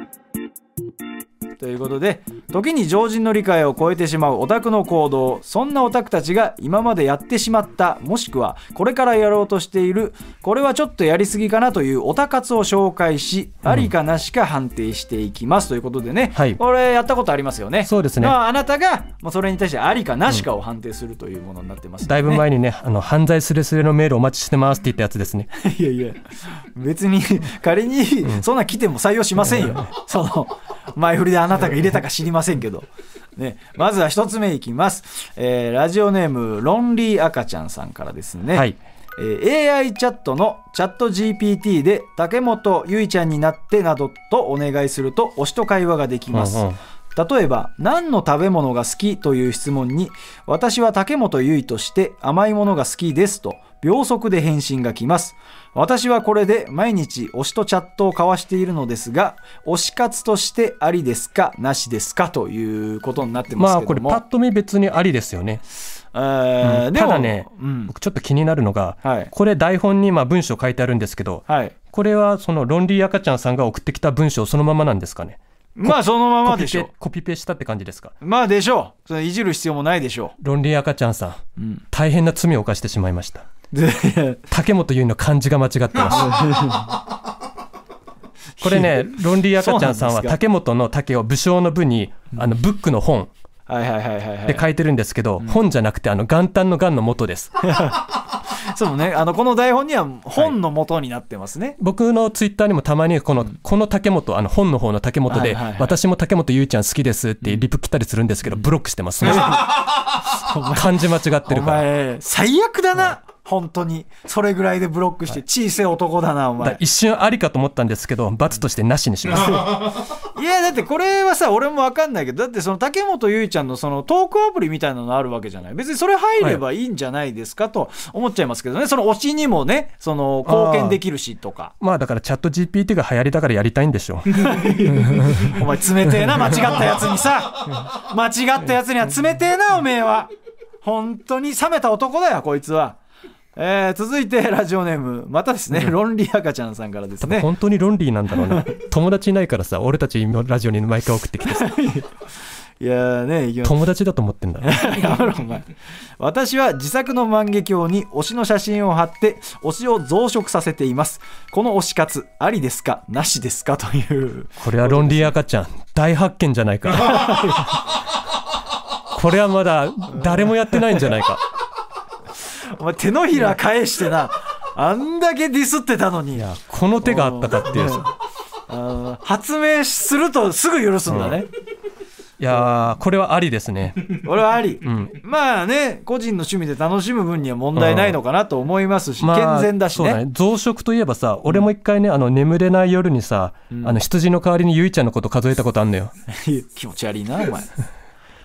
ということで時に常人の理解を超えてしまうオタクの行動そんなオタクたちが今までやってしまったもしくはこれからやろうとしているこれはちょっとやりすぎかなというオタ活を紹介し、ありかなしか判定していきますということでね、はい、これやったことありますよねそうですね、まあ、あなたがそれに対してありかなしかを判定するというものになってます、ねうん、だいぶ前にねあの犯罪すれすれのメールお待ちしてますって言ったやつですねいやいや別に仮にそんな来ても採用しませんよ、その前振りであなたが入れたか知りませんけど。ね、まずは一つ目いきます、えー、ラジオネーム、ロンリー赤ちゃんさんからですね。はい。えー、AI チャットのチャット GPT で竹本結衣ちゃんになってなどとお願いすると推しと会話ができます。んん例えば、何の食べ物が好きという質問に、私は竹本結衣として甘いものが好きですと、秒速で返信が来ます。私はこれで毎日推しとチャットを交わしているのですが、推し活としてありですか、なしですかということになってますけども。まあ、これ、パッと見別にありですよね。うん、ただね、うん、僕ちょっと気になるのが、はい、これ台本にまあ文章書いてあるんですけど、はい、これはそのロンリー赤ちゃんさんが送ってきた文章そのままなんですかねまあそのままでしょうコピペしたって感じですかまあでしょうそれいじる必要もないでしょうロンリー赤ちゃんさん、うん、大変な罪を犯してしまいました竹本結の漢字が間違ってます これねロンリー赤ちゃんさんは竹本の竹を武将の部にあのブックの本で書いてるんですけど、本じゃなくてあの元旦の元の元です そうね、あのこの台本には本の元になってますね、はい、僕のツイッターにもたまにこの、この竹本、あの本の方の竹本で、はいはいはい、私も竹本ゆ衣ちゃん好きですってリプ来たりするんですけど、ブロックしてますね。漢字間違ってるから。最悪だな。はい本当にそれぐらいでブロックして小さい男だなお前一瞬ありかと思ったんですけど罰としてなしにします いやだってこれはさ俺も分かんないけどだってその竹本結衣ちゃんのそのトークアプリみたいなのあるわけじゃない別にそれ入ればいいんじゃないですかと思っちゃいますけどね、その推しにもねその貢献できるしとかまあだからチャット GPT が流行りだからやりたいんでしょう お前冷てえな間違ったやつにさ 間違ったやつには冷てえなおめえは本当に冷めた男だよこいつは。えー、続いて ラジオネームまたですね、うん、ロンリー赤ちゃんさんからですね本当にロンリーなんだろうな 友達いないからさ俺たちラジオに毎回送ってきてさ いやね友達だと思ってんだ私は自作の万華鏡に推しの写真を貼って推しを増殖させていますこの推し活ありですかなしですかというこれはロンリー赤ちゃん大発見じゃないかこれはまだ誰もやってないんじゃないかお前手のひら返してなあんだけディスってたのにやこの手があったかっていう発明するとすぐ許すんだね、いやこれはありですね。これはあり、うん、まあね、個人の趣味で楽しむ分には問題ないのかなと思いますし、うん、健全だしねね、増殖といえばさ、俺も一回ね、あの眠れない夜にさ、うん、あの羊の代わりにゆいちゃんのこと数えたことあんのよ。気持ち悪いな、お前。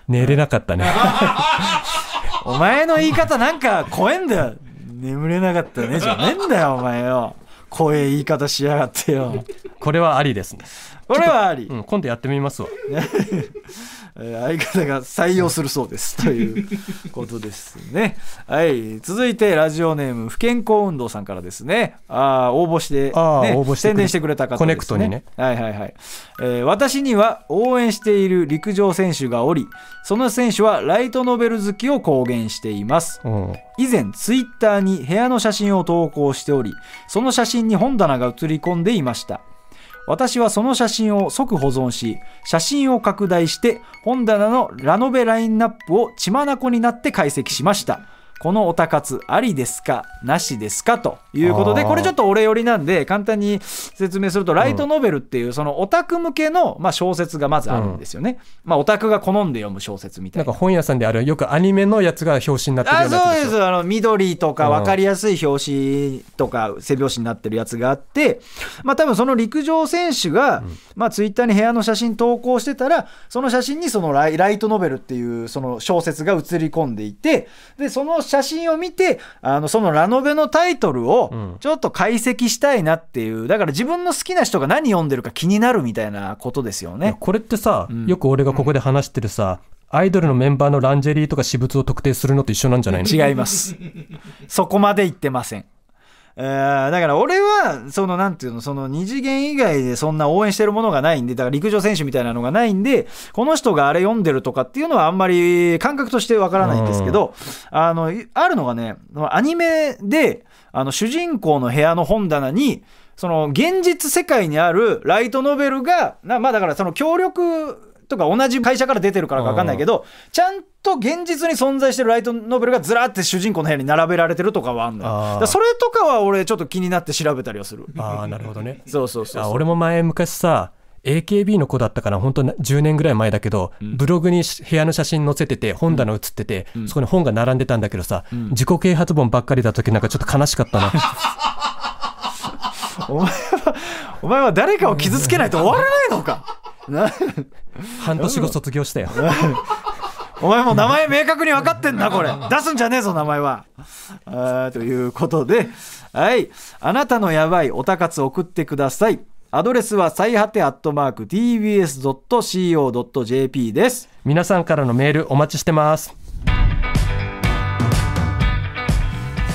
寝れなかったね。お前の言い方なんか怖えんだよ。眠れなかったねじゃねえんだよ、お前よ。怖え言い方しやがってよ。これはありですね。これはあり、うん、今度やってみますわ、相方が採用するそうですということですね はい続いてラジオネーム不健康運動さんからですねあ応募して、ね、応募して宣伝してくれた方、ね、コネクトにねはいはいはい、えー、私には応援している陸上選手がおりその選手はライトノベル好きを公言しています、うん、以前ツイッターに部屋の写真を投稿しておりその写真に本棚が写り込んでいました私はその写真を即保存し、写真を拡大して、本棚のラノベラインナップを血眼になって解析しました。このおたかつありですかなしですかということでこれちょっと俺寄りなんで簡単に説明するとライトノベルっていうそのオタク向けのまあ小説がまずあるんですよね、まあオタクが好んで読む小説みたいななんか本屋さんであるよくアニメのやつが表紙になってるようなあそうですあの緑とか分かりやすい表紙とか背表紙になってるやつがあってまあ多分その陸上選手が、まあツイッターに部屋の写真投稿してたらその写真にそのライライトノベルっていうその小説が写り込んでいてでその写写真を見てあのそのラノベのタイトルをちょっと解析したいなっていう、うん、だから自分の好きな人が何読んでるか気になるみたいなことですよねこれってさ、うん、よく俺がここで話してるさ、アイドルのメンバーのランジェリーとか私物を特定するのと一緒なんじゃないの違いますそこまで言ってませんえー、だから俺は、その、なんていうの、その、二次元以外でそんな応援してるものがないんで、だから陸上選手みたいなのがないんで、この人があれ読んでるとかっていうのはあんまり感覚としてわからないんですけど、あの、あるのがね、アニメで、あの、主人公の部屋の本棚に、その、現実世界にあるライトノベルが、まあだからその協力、とか同じ会社から出てるからか分かんないけど、ちゃんと現実に存在してるライトノベルがずらって主人公の部屋に並べられてるとかはあるのよそれとかは俺ちょっと気になって調べたりはするああなるほどねそうそうそう俺も前昔さ AKB の子だったから本当10年ぐらい前だけど、うん、ブログに部屋の写真載せてて本棚写ってて、うん、そこに本が並んでたんだけどさ、うん、自己啓発本ばっかりだ時なんかちょっと悲しかったなお前はお前は誰かを傷つけないと終わらないのか 半年後卒業したよ お前も名前明確に分かってんなこれ出すんじゃねえぞ名前はあということではいあなたのやばいおたかつ送ってくださいアドレスは最果てアットマーク tbs.co.jp です皆さんからのメールお待ちしてます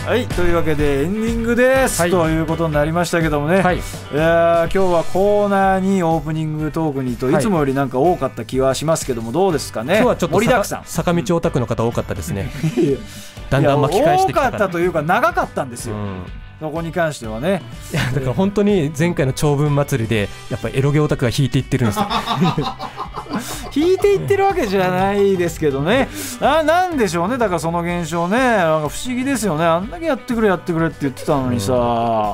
はいというわけでエンディングです、はい、ということになりましたけどもね、はい、いや今日はコーナーにオープニングトークにといつもよりなんか多かった気はしますけどもどうですかね、はい、今日はちょっと盛りだくさん坂道オタクの方多かったですね だんだん巻き返してきた多かったというか長かったんですよ、うんそこに関してはねいやだから本当に前回の長文祭りでやっぱエロゲオタクが引いていってるんですよ 引いていってるわけじゃないですけどねあなんでしょうねだからその現象ねなんか不思議ですよねあんだけやってくれやってくれって言ってたのにさ、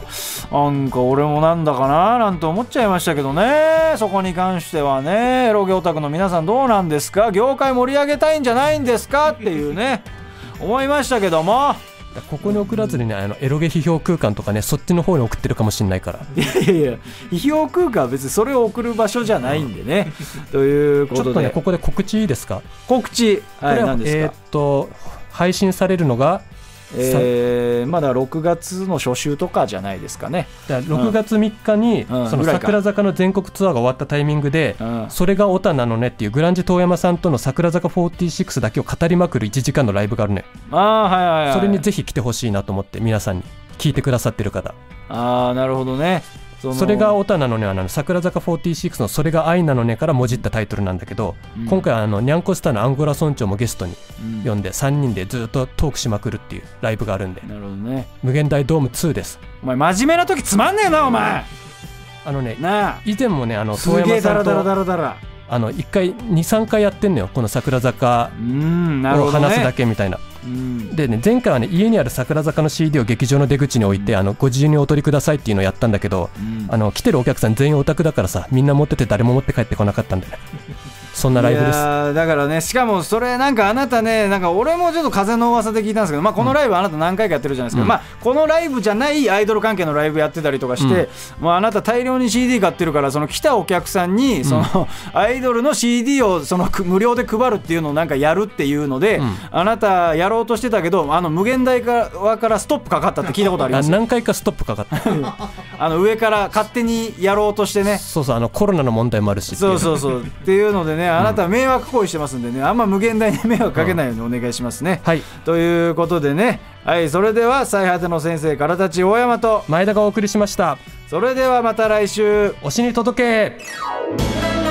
うん、なんか俺もなんだかななんて思っちゃいましたけどねそこに関してはねエロゲオタクの皆さんどうなんですか業界盛り上げたいんじゃないんですかっていうね思いましたけども。ここに送らずにね、あのエロゲ批評空間とかねそっちの方に送ってるかもしれないから いやいや批評空間は別にそれを送る場所じゃないんでね、ということでちょっとねここで告知いいですか告知はい何ですかえー、っと配信されるのがえー、まだ6月の初週とかじゃないですかね6月3日に、うん、その桜坂の全国ツアーが終わったタイミングで、うん、それがオタなのねっていうグランジ遠山さんとの桜坂46だけを語りまくる1時間のライブがあるねあ、はいはいはい、それにぜひ来てほしいなと思って皆さんに聞いてくださってる方ああなるほどねそそれがオタなのねは桜坂46の「それが愛なのね」からもじったタイトルなんだけど、うん、今回あのニャンコスターのアンゴラ村長もゲストに呼んで、うん、3人でずっとトークしまくるっていうライブがあるんでなるほどね無限大ドーム2ですお前真面目な時つまんねえなお前あのね以前もねあの遠山さんとあの1回23回やってんのよこの桜坂を話すだけみたいな。でね前回はね家にある桜坂の CD を劇場の出口に置いて、あのご自由にお取りくださいっていうのをやったんだけど、あの来てるお客さん全員オタクだからさみんな持ってて誰も持って帰ってこなかったんだよねそんなライブですだからねしかもそれなんかあなたねなんか俺もちょっと風の噂で聞いたんですけど、まあ、このライブあなた何回かやってるじゃないですか、うん、まあ、このライブじゃないアイドル関係のライブやってたりとかして、うん、まあ、あなた大量に CD 買ってるからその来たお客さんにその、アイドルの CD をその無料で配るっていうのをなんかやるっていうので、うん、あなたやろうとしてたけどあの無限大側からストップかかったって聞いたことあります何回かストップかかった あの上から勝手にやろうとしてねそうそうあのコロナの問題もあるしそうそうそうっていうのでねねあなた迷惑行為してますんでねあんま無限大に迷惑かけないようにお願いしますね、はい、ということでねはいそれでは最果ての先生からたち大山と前田がお送りしましたそれではまた来週推しに届け